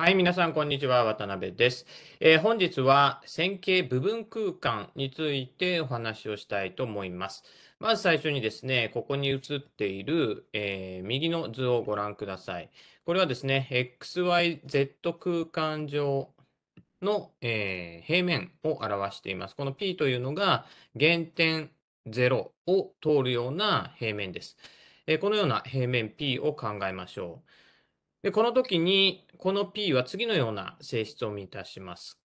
はい、皆さん、こんにちは。渡辺です。えー、本日は線形部分空間についてお話をしたいと思います。まず最初にですね、ここに写っている、えー、右の図をご覧ください。これはですね、XYZ 空間上の、えー、平面を表しています。この P というのが原点0を通るような平面です。えこのような平面 P を考えましょう。で、この時に、この P は次のような性質を満たします。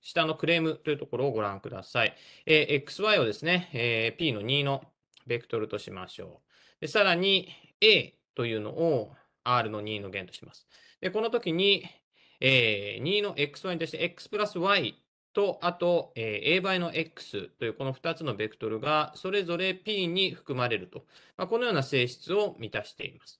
下のクレームというところをご覧ください。えー、XY をですね、えー、P の2のベクトルとしましょう。でさらに A というのを R の2の弦とします。でこの時に、えー、2の XY に対して X プラス Y と、あと、えー、A 倍の X というこの2つのベクトルがそれぞれ P に含まれると、まあ、このような性質を満たしています。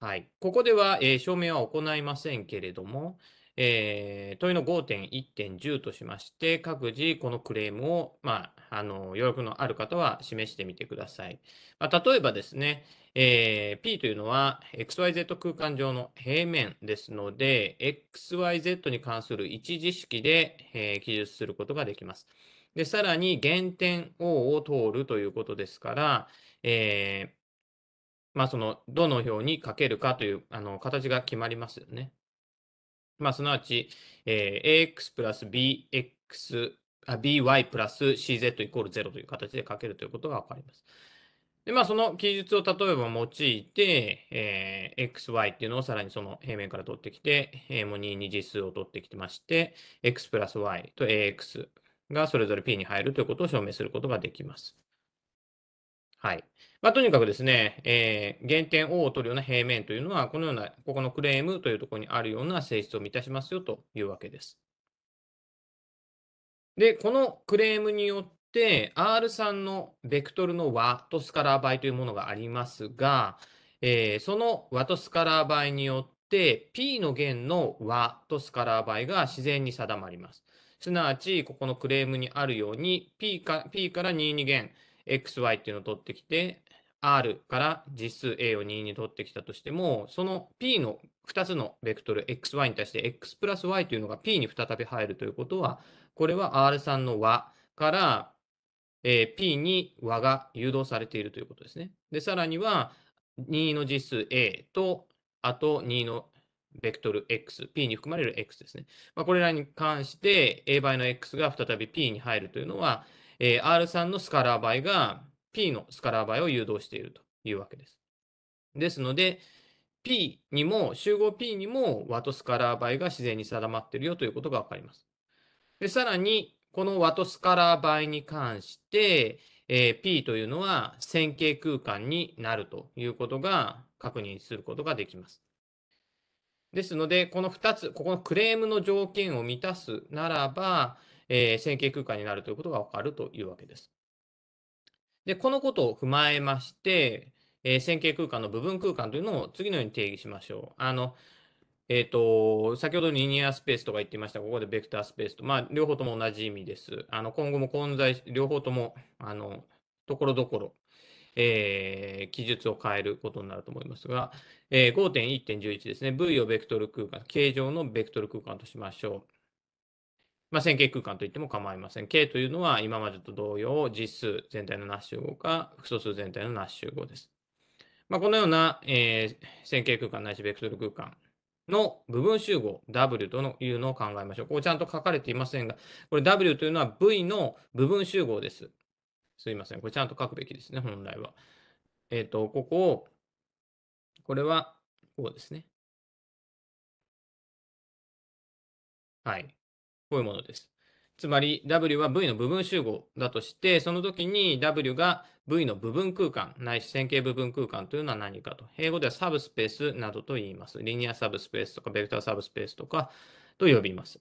はい。ここでは、えー、証明は行いませんけれども、えー、問いの5.1.10としまして、各自このクレームを、まあ、あの、余力のある方は示してみてください。まあ、例えばですね、えー、P というのは XYZ 空間上の平面ですので、XYZ に関する一次式で、えー、記述することができます。で、さらに原点 O を通るということですから、えーまあ、その、どの表にかけるかという、あの、形が決まりますよね。まあ、すなわち、えー、ax プラス bx、あ、by プラス cz イコール0という形でかけるということがわかります。で、まあ、その記述を例えば用いて、えー、xy っていうのをさらにその平面から取ってきて、えー、もう2二次数を取ってきてまして、x プラス y と ax がそれぞれ p に入るということを証明することができます。はい。まあ、とにかくですね、えー、減点 O を取るような平面というのは、このような、ここのクレームというところにあるような性質を満たしますよというわけです。で、このクレームによって、R3 のベクトルの和とスカラー倍というものがありますが、えー、その和とスカラー倍によって、P の弦の和とスカラー倍が自然に定まります。すなわち、ここのクレームにあるように、P か P から22弦、xy っていうのを取ってきて、r から実数 a を2に取ってきたとしても、その p の2つのベクトル xy に対して x プラス y というのが p に再び入るということは、これは r3 の和から、えー、p に和が誘導されているということですね。で、さらには2の実数 a と、あと2のベクトル x、p に含まれる x ですね。まあ、これらに関して a 倍の x が再び p に入るというのは、えー、R3 のスカラー倍が P のスカラー倍を誘導しているというわけです。ですので、P にも、集合 P にもワトスカラー倍が自然に定まっているよということがわかります。で、さらに、このワトスカラー倍に関して、えー、P というのは線形空間になるということが確認することができます。ですので、この2つ、ここのクレームの条件を満たすならば、えー、線形空間になるということがわかるというわけです。で、このことを踏まえまして、えー、線形空間の部分空間というのを次のように定義しましょう。あの、えっ、ー、と、先ほどリニアスペースとか言っていました、ここでベクタースペースと、まあ、両方とも同じ意味です。あの、今後も混在、両方とも、あの、ところどころ、えー、記述を変えることになると思いますが、えー、5.1.11ですね、V をベクトル空間、形状のベクトル空間としましょう。まあ、線形空間といっても構いません。K というのは今までと同様、実数全体のナッシュ合か、複素数全体のナッシュ合です。まあ、このような、えー、線形空間ないしベクトル空間の部分集合 W というのを考えましょう。ここちゃんと書かれていませんが、これ W というのは V の部分集合です。すいません。これちゃんと書くべきですね、本来は。えっ、ー、と、ここを、これは、こうですね。はい。こういうものです。つまり W は V の部分集合だとして、その時に W が V の部分空間、ないし線形部分空間というのは何かと。英語ではサブスペースなどと言います。リニアサブスペースとか、ベクターサブスペースとかと呼びます。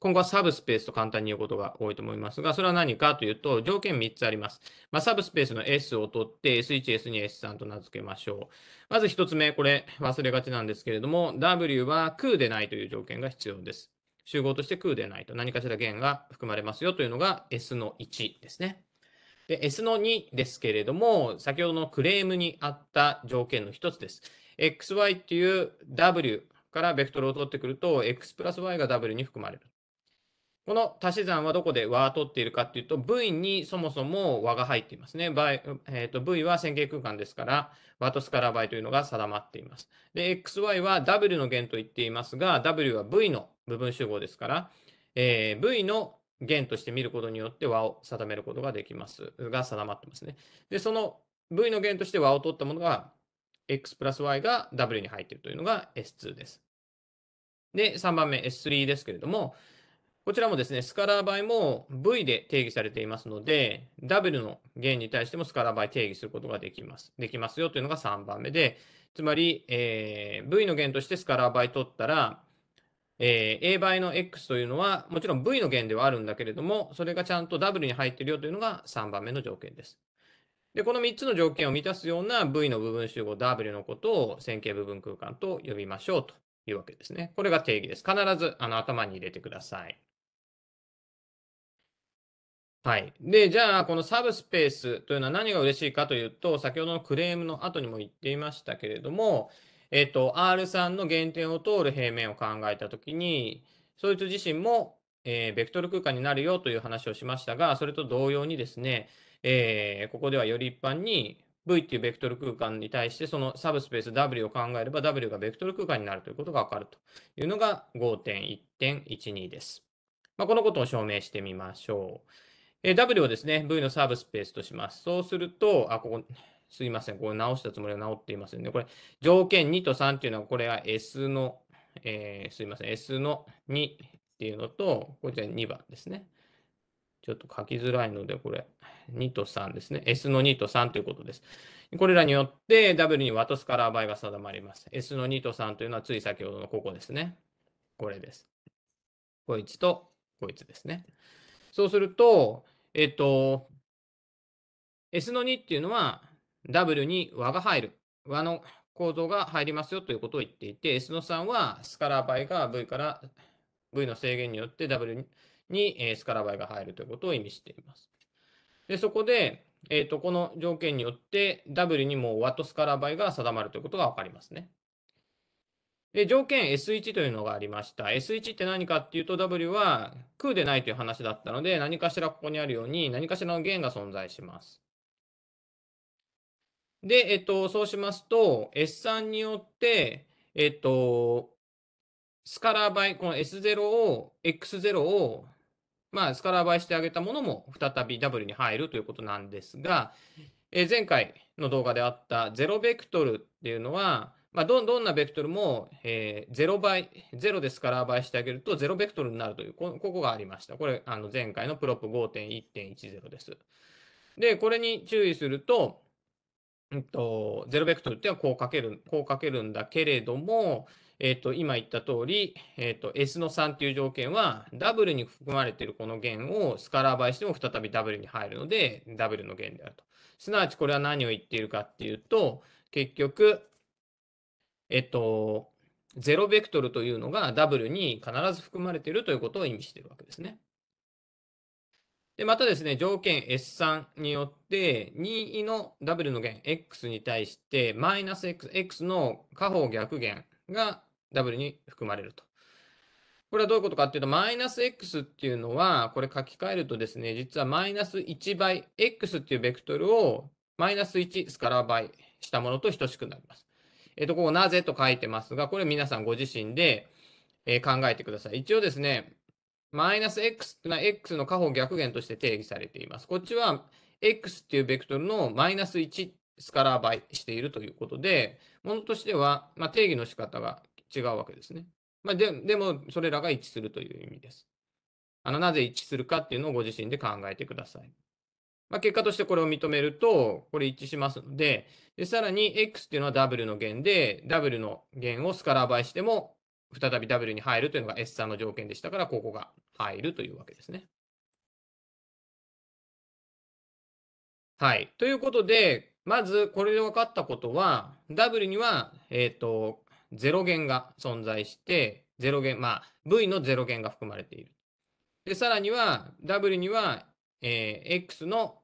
今後はサブスペースと簡単に言うことが多いと思いますが、それは何かというと、条件3つあります。まあ、サブスペースの S を取って、S1、S2、S3 と名付けましょう。まず1つ目、これ忘れがちなんですけれども、W は空でないという条件が必要です。集合として空でないと何かしら弦が含まれますよというのが S の1ですね。で、S の2ですけれども、先ほどのクレームにあった条件の一つです。XY っていう W からベクトルを取ってくると、X プラス Y が W に含まれる。この足し算はどこで和を取っているかっていうと、V にそもそも和が入っていますね。えー、と v は線形空間ですから、和とスカラー倍というのが定まっています。で、XY は W の弦と言っていますが、W は V の部分集合ですから、えー、V の弦として見ることによって和を定めることができます。が定まってますね。で、その V の弦として和を取ったものが、X プラス Y が W に入っているというのが S2 です。で、3番目 S3 ですけれども、こちらもですね、スカラー倍も V で定義されていますので、W の弦に対してもスカラー倍定義することができます。できますよというのが3番目で、つまり、えー、V の弦としてスカラー倍取ったら、えー、A 倍の X というのは、もちろん V の源ではあるんだけれども、それがちゃんと W に入っているよというのが3番目の条件です。で、この3つの条件を満たすような V の部分集合 W のことを線形部分空間と呼びましょうというわけですね。これが定義です。必ずあの頭に入れてください。はい。で、じゃあ、このサブスペースというのは何が嬉しいかというと、先ほどのクレームの後にも言っていましたけれども、えっ、と、R3 の原点を通る平面を考えたときに、そいつ自身も、えー、ベクトル空間になるよという話をしましたが、それと同様にですね、えー、ここではより一般に V っていうベクトル空間に対して、そのサブスペース W を考えれば W がベクトル空間になるということがわかるというのが5.1.12です。まあ、このことを証明してみましょう。えー、W をですね、V のサブスペースとします。そうすると、あ、ここ、すいません。これ直したつもりは直っていませんね。これ、条件2と3っていうのは、これは S の、えー、すいません。S の2っていうのと、こちら2番ですね。ちょっと書きづらいので、これ、2と3ですね。S の2と3ということです。これらによって W に渡すカラー倍が定まります。S の2と3というのはつい先ほどのここですね。これです。こいつとこいつですね。そうすると、えっと、S の2っていうのは W に和が入る。和の構造が入りますよということを言っていて、S の3はスカラー倍が V から V の制限によって W にスカラー倍が入るということを意味しています。で、そこで、えっ、ー、と、この条件によって W にも和とスカラー倍が定まるということが分かりますね。で、条件 S1 というのがありました。S1 って何かっていうと W は空でないという話だったので、何かしらここにあるように何かしらの弦が存在します。で、えっと、そうしますと、S3 によって、えっと、スカラー倍、この S0 を、X0 を、まあ、スカラー倍してあげたものも再び W に入るということなんですが、え前回の動画であった0ベクトルっていうのは、まあ、どどんなベクトルも、えー、0倍、0でスカラー倍してあげると0ベクトルになるという、ここがありました。これ、あの前回のプロップ5.1.10です。で、これに注意すると、うんと、ゼロベクトルってはこうかける、こうかけるんだけれども、えっ、と、今言った通り、えっ、と、S の3っていう条件は、ダブルに含まれているこの弦をスカラー倍しても再びダブルに入るので、ダブルの弦であると。すなわちこれは何を言っているかっていうと、結局、えっ、と、ゼロベクトルというのがダブルに必ず含まれているということを意味しているわけですね。で、またですね、条件 S3 によって、2の W の弦 X に対して、マイナス X, X の下方逆弦が W に含まれると。これはどういうことかっていうと、マイナス X っていうのは、これ書き換えるとですね、実はマイナス1倍、X っていうベクトルをマイナス1スカラー倍したものと等しくなります。えっ、ー、と、ここなぜと書いてますが、これ皆さんご自身で、え考えてください。一応ですね、マイナス x っていうのは x の過法逆減として定義されています。こっちは x っていうベクトルのマイナス1スカラー倍しているということで、ものとしては、まあ、定義の仕方が違うわけですね。まあ、ででも、それらが一致するという意味です。あのなぜ一致するかっていうのをご自身で考えてください。まあ、結果としてこれを認めると、これ一致しますのでで、さらに x っていうのは w の減で、w の減をスカラー倍しても再び W に入るというのが S3 の条件でしたから、ここが入るというわけですね。はい。ということで、まずこれで分かったことは、W には、えっ、ー、と、0弦が存在して、0弦、まあ、V の0弦が含まれている。で、さらには、W には、えー、X の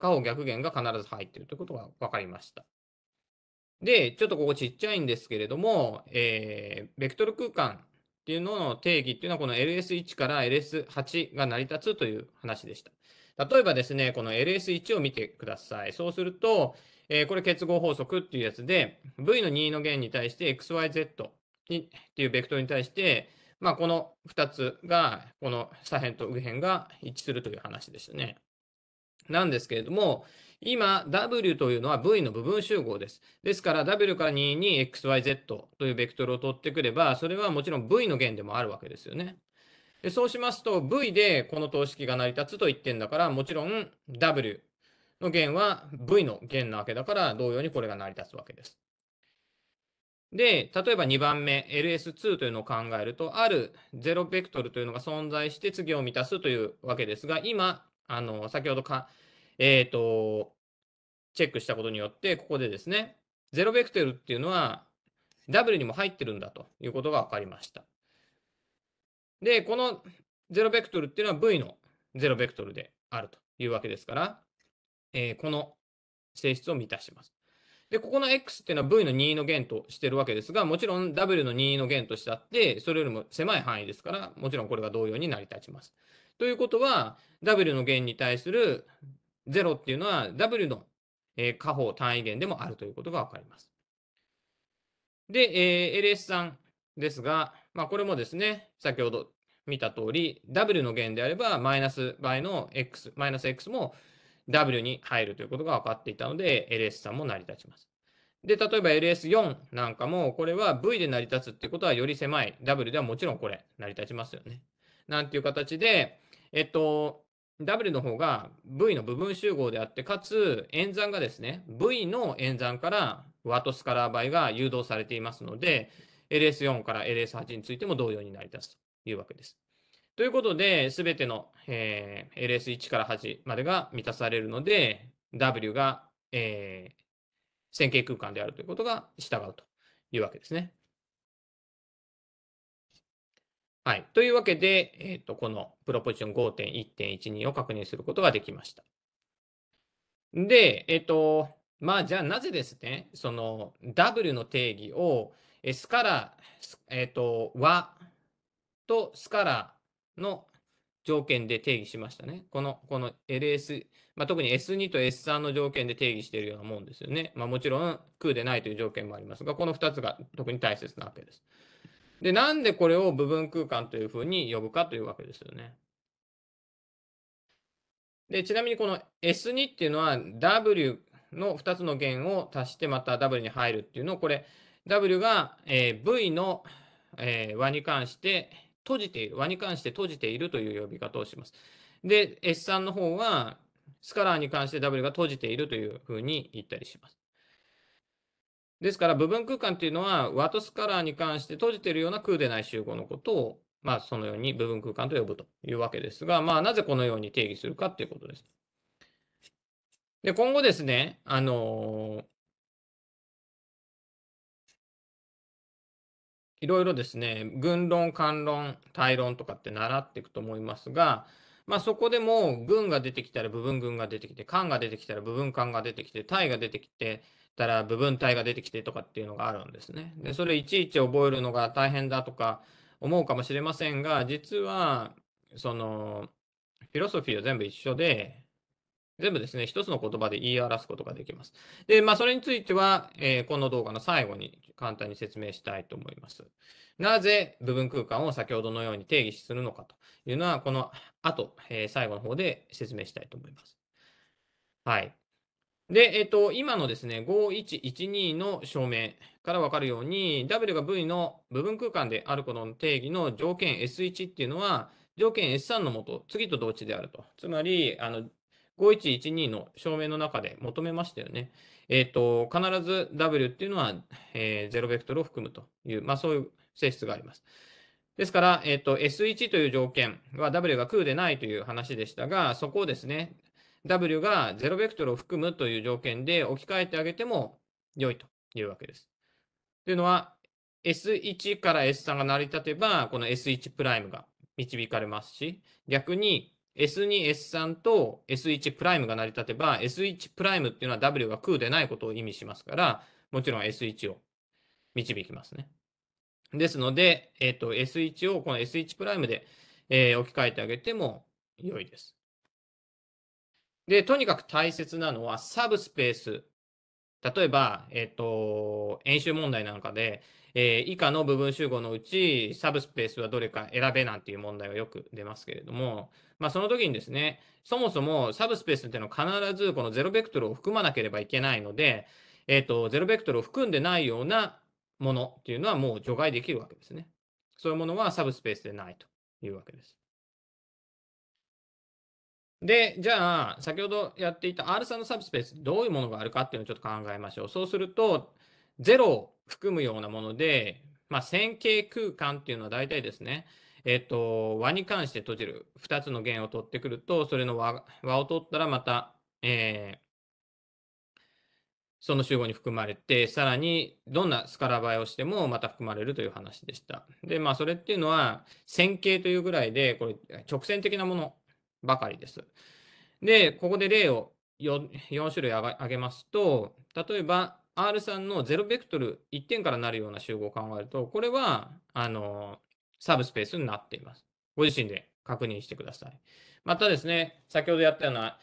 下方逆弦が必ず入っているということが分かりました。で、ちょっとここちっちゃいんですけれども、えー、ベクトル空間っていうのの定義っていうのは、この LS1 から LS8 が成り立つという話でした。例えばですね、この LS1 を見てください。そうすると、えー、これ結合法則っていうやつで、V の任意の弦に対して XYZ っていうベクトルに対して、まあ、この2つが、この左辺と右辺が一致するという話でしたね。なんですけれども、今、W というのは V の部分集合です。ですから、W から2に XYZ というベクトルを取ってくれば、それはもちろん V の弦でもあるわけですよね。でそうしますと、V でこの等式が成り立つと言ってんだから、もちろん W の弦は V の弦なわけだから、同様にこれが成り立つわけです。で、例えば2番目、LS2 というのを考えると、ある0ベクトルというのが存在して次を満たすというわけですが、今、あの、先ほどか、えっ、ー、と、チェックしたことによって、ここでですね、ゼロベクテルっていうのは W にも入ってるんだということが分かりました。で、このゼロベクトルっていうのは V のゼロベクトルであるというわけですから、えー、この性質を満たします。で、ここの X っていうのは V の任意の弦としてるわけですが、もちろん W の任意の弦としてあって、それよりも狭い範囲ですから、もちろんこれが同様に成り立ちます。ということは、W の弦に対する0っていうのは W の、え下方単位元でもあるということがわかります。で、え LS3 ですが、まあ、これもですね、先ほど見た通り、W の元であれば、マイナス倍の X、マイナス X も W に入るということが分かっていたので、LS3 も成り立ちます。で、例えば LS4 なんかも、これは V で成り立つっていうことはより狭い。W ではもちろんこれ、成り立ちますよね。なんていう形で、えっと、W の方が V の部分集合であって、かつ演算がですね、V の演算からワトスカラー倍が誘導されていますので、LS4 から LS8 についても同様になり立つというわけです。ということで、すべての、えー、LS1 から8までが満たされるので、W が、えー、線形空間であるということが従うというわけですね。はい。というわけで、えっ、ー、と、このプロポジション5.1.12を確認することができました。で、えっ、ー、と、まあ、じゃあなぜですね、その W の定義を S から、えっ、ー、と、和とスからの条件で定義しましたね。この、この LS、まあ、特に S2 と S3 の条件で定義しているようなもんですよね。まあ、もちろん空でないという条件もありますが、この2つが特に大切なわけです。で、なんでこれを部分空間というふうに呼ぶかというわけですよね。で、ちなみにこの S2 っていうのは W の2つの弦を足してまた W に入るっていうのを、これ W が、えー、V の、えー、和に関して閉じている、和に関して閉じているという呼び方をします。で、S3 の方はスカラーに関して W が閉じているというふうに言ったりします。ですから部分空間というのは、ワトスカラーに関して閉じているような空でない集合のことを、まあ、そのように部分空間と呼ぶというわけですが、まあ、なぜこのように定義するかということです。で、今後ですね、あのーいろいろですね、軍論、官論、対論とかって習っていくと思いますが、まあ、そこでも軍が出てきたら部分軍が出てきて、官が出てきたら部分官が出てきて、対が出てきて、たら部分体が出てきてとかっていうのがあるんですね。で、それいちいち覚えるのが大変だとか思うかもしれませんが、実は、その、フィロソフィーは全部一緒で、全部ですね、一つの言葉で言い表すことができます。で、まあ、それについては、えー、この動画の最後に簡単に説明したいと思います。なぜ部分空間を先ほどのように定義するのかというのは、この後、えー、最後の方で説明したいと思います。はい。で、えっと、今のですね、5112の証明から分かるように、W が V の部分空間であることの定義の条件 S1 っていうのは、条件 S3 のもと、次と同値であると。つまり、あの、5112の証明の中で求めましたよね。えっ、と、必ず W っていうのは、えー、0ベクトルを含むという、まあそういう性質があります。ですから、えっ、ー、と、S1 という条件は W が空でないという話でしたが、そこをですね、W が0ベクトルを含むという条件で置き換えてあげても良いというわけです。というのは、S1 から S3 が成り立てば、この S1 プライムが導かれますし、逆に S2、S3 と S1 プライムが成り立てば、S1 プライムっていうのは W が空でないことを意味しますから、もちろん S1 を導きますね。ですので、えっ、と、S1 をこの S1 プライムで、えー、置き換えてあげても良いです。で、とにかく大切なのはサブスペース。例えば、えっ、ー、と、演習問題なんかで、えー、以下の部分集合のうち、サブスペースはどれか選べなんていう問題はよく出ますけれども、まあ、その時にですね、そもそもサブスペースっていうのは必ずこのゼロベクトルを含まなければいけないので、えっ、ー、と、ゼロベクトルを含んでないようなものっていうのはもう除外できるわけですね。そういうものはサブスペースでないというわけです。で、じゃあ、先ほどやっていた R3 のサブスペース、どういうものがあるかっていうのをちょっと考えましょう。そうすると、0を含むようなもので、まあ、線形空間っていうのは大体ですね、えっと、和に関して閉じる2つの弦を取ってくると、それの和を取ったらまた、えー、その集合に含まれて、さらにどんなスカラバイをしてもまた含まれるという話でした。で、まあ、それっていうのは線形というぐらいで、これ直線的なものばかりです。で、ここで例を 4, 4種類挙げますと、例えば R3 の0ベクトル1点からなるような集合を考えると、これはあのサブスペースになっています。ご自身で確認してください。またですね、先ほどやったような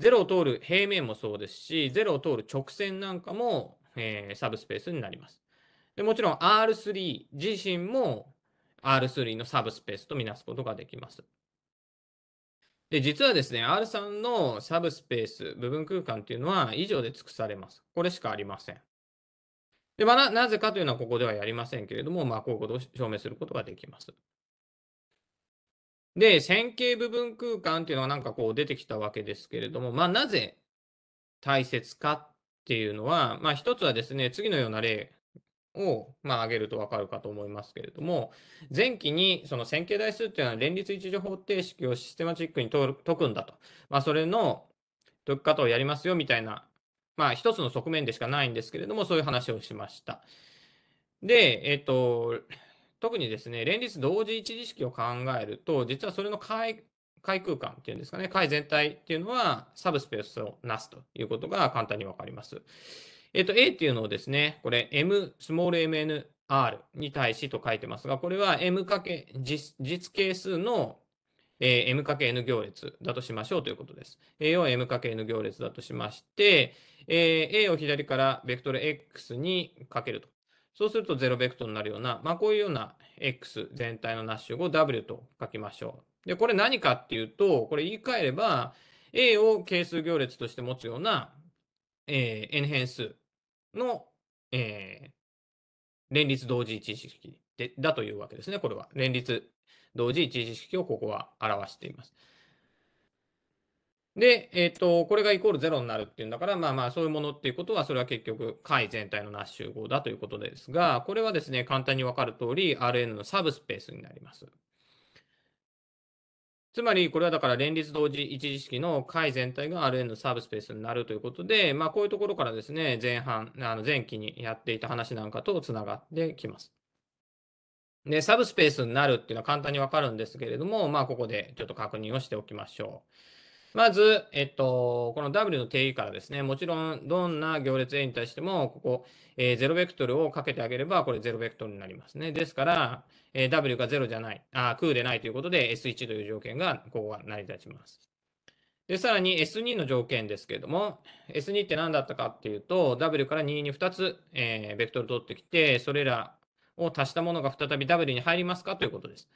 0を通る平面もそうですし、0を通る直線なんかも、えー、サブスペースになります。でもちろん R3 自身も R3 のサブスペースとみなすことができます。で、実はですね、R 3のサブスペース、部分空間っていうのは以上で尽くされます。これしかありません。で、まあ、な、なぜかというのはここではやりませんけれども、まあ、こういうことを証明することができます。で、線形部分空間っていうのがなんかこう出てきたわけですけれども、まあ、なぜ大切かっていうのは、まあ、一つはですね、次のような例を、まあ、げると分かるかと思いますけれども、前期にその線形代数というのは連立一次方程式をシステマチックに解くんだと。まあ、それの解き方をやりますよみたいな、まあ、一つの側面でしかないんですけれども、そういう話をしました。で、えっ、と、特にですね、連立同時一次式を考えると、実はそれの解解空間っていうんですかね、解全体っていうのはサブスペースをなすということが簡単に分かります。えっ、と、A っていうのをですね、これ M、スモール MNR に対しと書いてますが、これは M かけ実実係数の、え M かけ N 行列だとしましょうということです。A を M かけ N 行列だとしまして、えー、A を左からベクトル X にかけると。そうすると0ベクトルになるような、まあ、こういうような X 全体のナッシュを W と書きましょう。で、これ何かっていうと、これ言い換えれば、A を係数行列として持つような、えー、N 変数の、えー、連立同時一次式でだというわけですね。これは連立同時一次式をここは表しています。で、えっ、ー、と、これがイコール0になるっていうんだから、まあまあ、そういうものっていうことは、それは結局、解全体のナッシュ集合だということですが、これはですね、簡単にわかる通り、Rn のサブスペースになります。つまり、これはだから連立同時一次式の解全体が Rn のサブスペースになるということで、まあ、こういうところからですね、前半、あの前期にやっていた話なんかとつながってきます。で、サブスペースになるっていうのは簡単にわかるんですけれども、まあ、ここでちょっと確認をしておきましょう。まず、えっと、この W の定義からですね、もちろんどんな行列 A に対しても、ここ、えー、0ベクトルをかけてあげれば、これ0ベクトルになりますね。ですから、えー、W が0じゃない、あ空でないということで、S1 という条件が、ここは成り立ちます。で、さらに S2 の条件ですけれども、S2 って何だったかっていうと、W から2に2つ、えー、ベクトル取ってきて、それらを足したものが再び W に入りますかということです。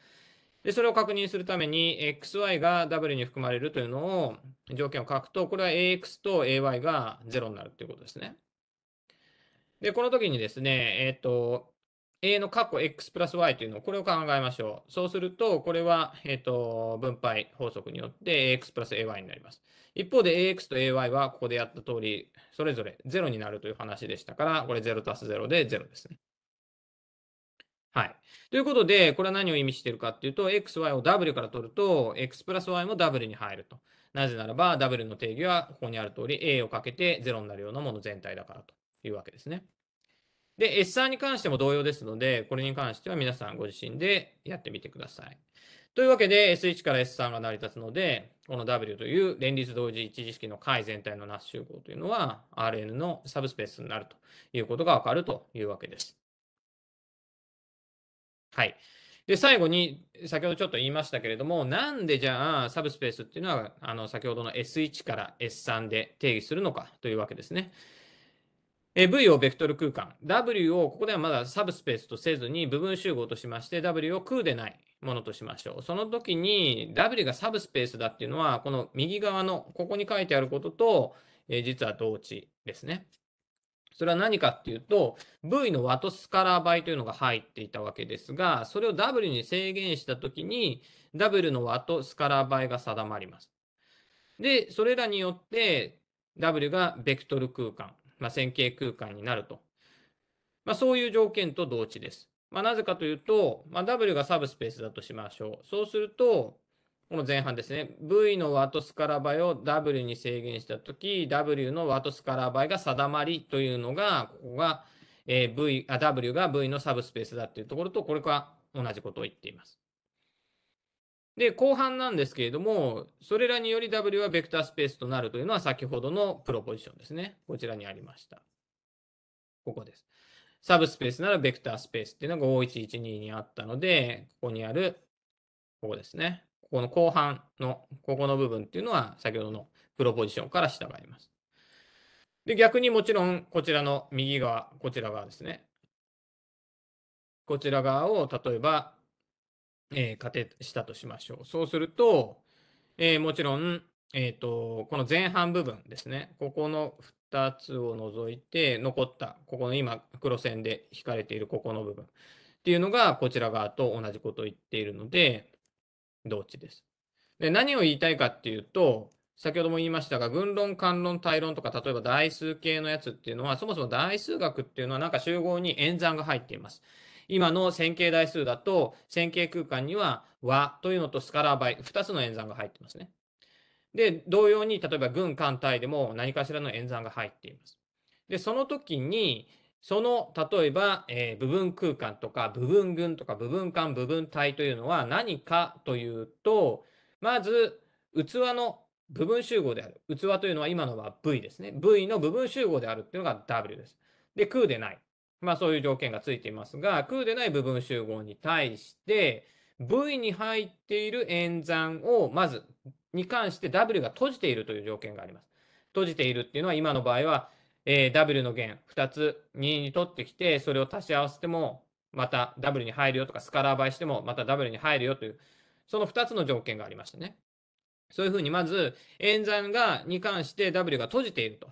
で、それを確認するために、xy が w に含まれるというのを、条件を書くと、これは ax と ay が0になるということですね。で、この時にですね、えっ、ー、と、a の括弧 x プラス y というのを、これを考えましょう。そうすると、これは、えっ、ー、と、分配法則によって ax プラス ay になります。一方で ax と ay は、ここでやった通り、それぞれ0になるという話でしたから、これ0たす0で0ですね。はい。ということで、これは何を意味しているかっていうと、xy を w から取ると、x プラス y も w に入ると。なぜならば、w の定義はここにある通り、a をかけて0になるようなもの全体だからというわけですね。で、S3 に関しても同様ですので、これに関しては皆さんご自身でやってみてください。というわけで、S1 から S3 が成り立つので、この W という連立同時一次式の解全体のナッシュ集合というのは、Rn のサブスペースになるということがわかるというわけです。はい。で、最後に、先ほどちょっと言いましたけれども、なんでじゃあ、サブスペースっていうのは、あの、先ほどの S1 から S3 で定義するのかというわけですね。え V をベクトル空間、W をここではまだサブスペースとせずに部分集合としまして、W を空でないものとしましょう。その時に W がサブスペースだっていうのは、この右側のここに書いてあることと、え実は同値ですね。それは何かっていうと、V の和とスカラー倍というのが入っていたわけですが、それを W に制限したときに、W の和とスカラー倍が定まります。で、それらによって、W がベクトル空間、まあ、線形空間になると。まあ、そういう条件と同値です。まあ、なぜかというと、まあ、W がサブスペースだとしましょう。そうすると、この前半ですね。V のワトスカラ倍を W に制限したとき、W のワトスカラ倍が定まりというのが、ここが、え v あ、W が V のサブスペースだっていうところと、これが同じことを言っています。で、後半なんですけれども、それらにより W はベクタースペースとなるというのは先ほどのプロポジションですね。こちらにありました。ここです。サブスペースならベクタースペースっていうのが5112にあったので、ここにある、ここですね。ここの後半の、ここの部分っていうのは、先ほどのプロポジションから従います。で、逆にもちろん、こちらの右側、こちら側ですね。こちら側を、例えば、えー、仮定したとしましょう。そうすると、えー、もちろん、えっ、ー、と、この前半部分ですね。ここの2つを除いて、残った、ここの今、黒線で引かれているここの部分っていうのが、こちら側と同じことを言っているので、動値です。で何を言いたいかっていうと、先ほども言いましたが、群論、関論、対論とか、例えば代数系のやつっていうのは、そもそも代数学っていうのはなんか集合に演算が入っています。今の線形代数だと、線形空間には和というのとスカラー倍、2つの演算が入ってますね。で、同様に、例えば群、関、対でも何かしらの演算が入っています。で、その時に、その例えば、えー、部分空間とか部分群とか部分間部分体というのは何かというとまず器の部分集合である器というのは今のは V ですね V の部分集合であるっていうのが W ですで空でないまあそういう条件がついていますが空でない部分集合に対して V に入っている演算をまずに関して W が閉じているという条件があります閉じているっていうのは今の場合はえー、W の弦2つ2に取ってきて、それを足し合わせても、また W に入るよとか、スカラー倍しても、また W に入るよという、その2つの条件がありましたね。そういうふうに、まず、演算が、に関して W が閉じていると。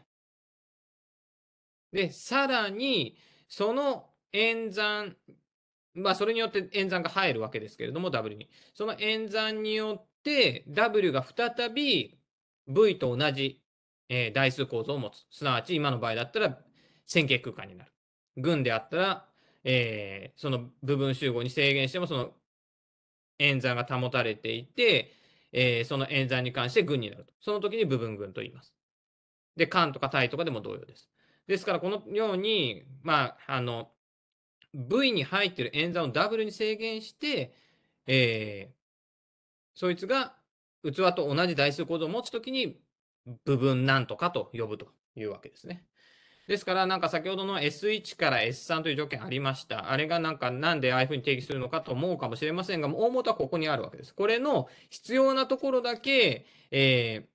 で、さらに、その演算、まあ、それによって演算が入るわけですけれども、W に。その演算によって、W が再び V と同じえー、台数構造を持つ。すなわち、今の場合だったら線形空間になる。群であったら、えー、その部分集合に制限しても、その演算が保たれていて、えー、その演算に関して群になると。その時に部分群と言います。で、間とか体とかでも同様です。ですから、このように、まあ、あの、V に入ってる演算を W に制限して、えー、そいつが器と同じ台数構造を持つときに部分なんとかと呼ぶというわけですね。ですから、なんか先ほどの S1 から S3 という条件ありました。あれがなんか、なんでああいうふうに定義するのかと思うかもしれませんが、大元はここにあるわけです。これの必要なところだけ、えー、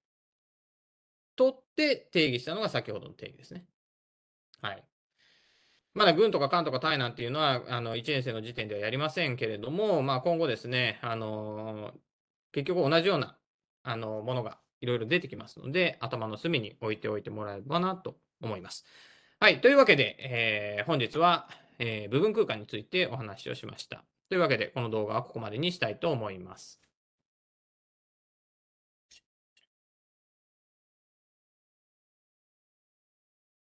取って定義したのが先ほどの定義ですね。はい。まだ軍とか艦とか単なんていうのは、あの、1年生の時点ではやりませんけれども、まあ今後ですね、あのー、結局同じような、あのものがいろいろ出てきますので、頭の隅に置いておいてもらえればなと思います。はい。というわけで、えー、本日は、えー、部分空間についてお話をしました。というわけで、この動画はここまでにしたいと思います。